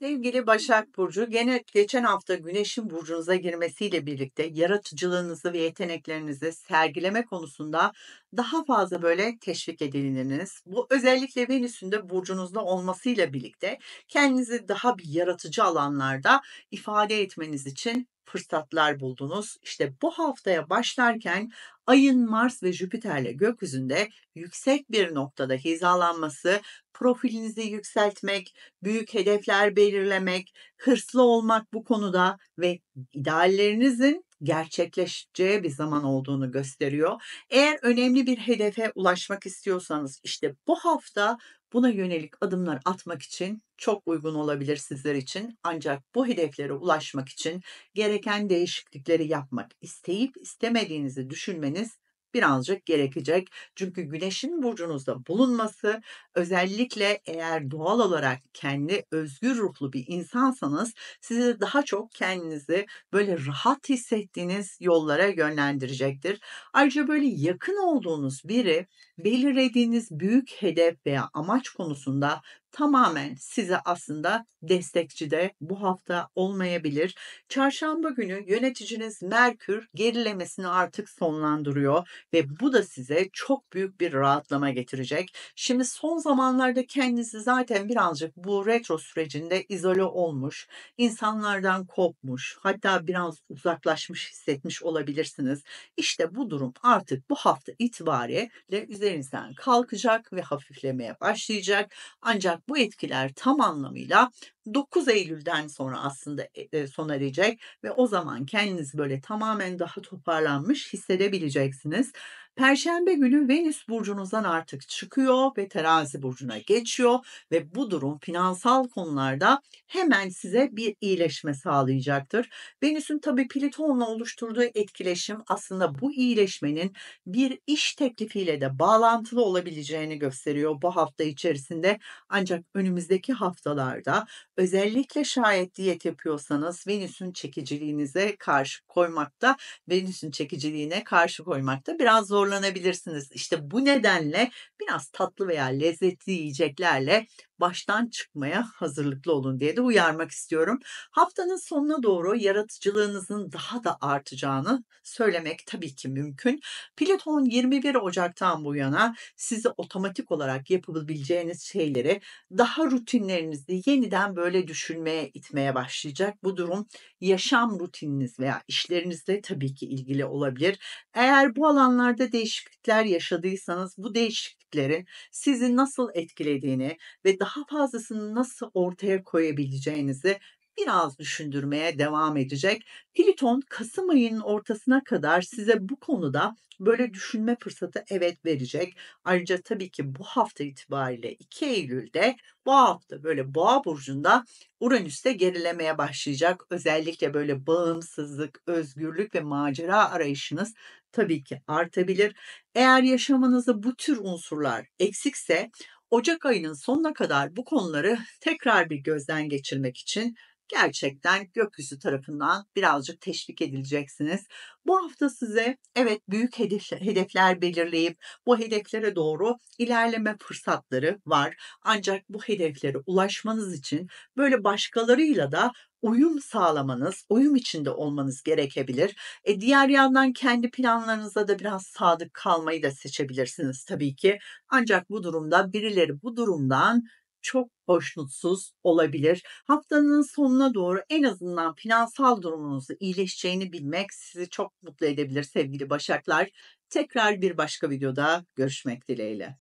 Sevgili Başak Burcu, gene geçen hafta Güneş'in burcunuza girmesiyle birlikte yaratıcılığınızı ve yeteneklerinizi sergileme konusunda daha fazla böyle teşvik ediliniz. Bu özellikle Venüs'ün de burcunuzda olmasıyla birlikte kendinizi daha bir yaratıcı alanlarda ifade etmeniz için fırsatlar buldunuz. İşte bu haftaya başlarken Ayın Mars ve Jüpiter'le gökyüzünde yüksek bir noktada hizalanması, profilinizi yükseltmek, büyük hedefler belirlemek, hırslı olmak bu konuda ve ideallerinizin gerçekleşeceği bir zaman olduğunu gösteriyor. Eğer önemli bir hedefe ulaşmak istiyorsanız işte bu hafta buna yönelik adımlar atmak için çok uygun olabilir sizler için. Ancak bu hedeflere ulaşmak için gereken değişiklikleri yapmak isteyip istemediğinizi düşünmeniz birazcık gerekecek. Çünkü güneşin burcunuzda bulunması özellikle eğer doğal olarak kendi özgür ruhlu bir insansanız sizi daha çok kendinizi böyle rahat hissettiğiniz yollara yönlendirecektir. Ayrıca böyle yakın olduğunuz biri belirlediğiniz büyük hedef veya amaç konusunda tamamen size aslında destekçi de bu hafta olmayabilir. Çarşamba günü yöneticiniz Merkür gerilemesini artık sonlandırıyor ve bu da size çok büyük bir rahatlama getirecek. Şimdi son zamanlarda kendisi zaten birazcık bu retro sürecinde izole olmuş, insanlardan kopmuş, hatta biraz uzaklaşmış hissetmiş olabilirsiniz. İşte bu durum artık bu hafta itibariyle üzerinizden kalkacak ve hafiflemeye başlayacak. Ancak ancak bu etkiler tam anlamıyla 9 Eylül'den sonra aslında e, e, sona erecek ve o zaman kendinizi böyle tamamen daha toparlanmış hissedebileceksiniz. Perşembe günü Venüs burcunuzdan artık çıkıyor ve terazi burcuna geçiyor ve bu durum finansal konularda hemen size bir iyileşme sağlayacaktır. Venüs'ün tabi Plüton'la oluşturduğu etkileşim aslında bu iyileşmenin bir iş teklifiyle de bağlantılı olabileceğini gösteriyor bu hafta içerisinde. Ancak önümüzdeki haftalarda Özellikle şayet diyet yapıyorsanız Venüs'ün çekiciliğinize karşı koymakta, Venüs'ün çekiciliğine karşı koymakta biraz zorlanabilirsiniz. İşte bu nedenle biraz tatlı veya lezzetli yiyeceklerle baştan çıkmaya hazırlıklı olun diye de uyarmak istiyorum. Haftanın sonuna doğru yaratıcılığınızın daha da artacağını söylemek tabii ki mümkün. Plüton 21 Ocak'tan bu yana sizi otomatik olarak yapabileceğiniz şeyleri daha rutinlerinizi yeniden böyle düşünmeye itmeye başlayacak. Bu durum yaşam rutininiz veya işlerinizle tabii ki ilgili olabilir. Eğer bu alanlarda değişiklikler yaşadıysanız bu değişik pratiklerin sizi nasıl etkilediğini ve daha fazlasını nasıl ortaya koyabileceğinizi biraz düşündürmeye devam edecek. Pliton Kasım ayının ortasına kadar size bu konuda böyle düşünme fırsatı evet verecek. Ayrıca tabii ki bu hafta itibariyle 2 Eylül'de bu hafta böyle boğa burcunda Uranüs de gerilemeye başlayacak. Özellikle böyle bağımsızlık, özgürlük ve macera arayışınız tabii ki artabilir. Eğer yaşamınızda bu tür unsurlar eksikse Ocak ayının sonuna kadar bu konuları tekrar bir gözden geçirmek için gerçekten gökyüzü tarafından birazcık teşvik edileceksiniz. Bu hafta size evet büyük hedef, hedefler belirleyip bu hedeflere doğru ilerleme fırsatları var. Ancak bu hedeflere ulaşmanız için böyle başkalarıyla da uyum sağlamanız, uyum içinde olmanız gerekebilir. E diğer yandan kendi planlarınıza da biraz sadık kalmayı da seçebilirsiniz tabii ki. Ancak bu durumda birileri bu durumdan çok hoşnutsuz olabilir. Haftanın sonuna doğru en azından finansal durumunuzu iyileşeceğini bilmek sizi çok mutlu edebilir sevgili Başaklar. Tekrar bir başka videoda görüşmek dileğiyle.